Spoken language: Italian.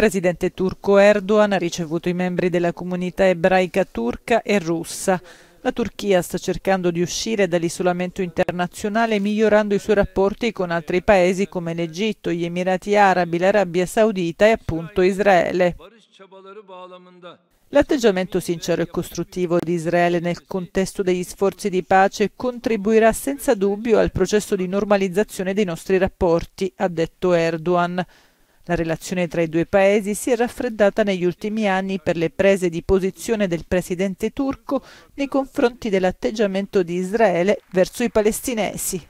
presidente turco Erdogan ha ricevuto i membri della comunità ebraica turca e russa. La Turchia sta cercando di uscire dall'isolamento internazionale migliorando i suoi rapporti con altri paesi come l'Egitto, gli Emirati Arabi, l'Arabia Saudita e appunto Israele. L'atteggiamento sincero e costruttivo di Israele nel contesto degli sforzi di pace contribuirà senza dubbio al processo di normalizzazione dei nostri rapporti, ha detto Erdogan. La relazione tra i due paesi si è raffreddata negli ultimi anni per le prese di posizione del presidente turco nei confronti dell'atteggiamento di Israele verso i palestinesi.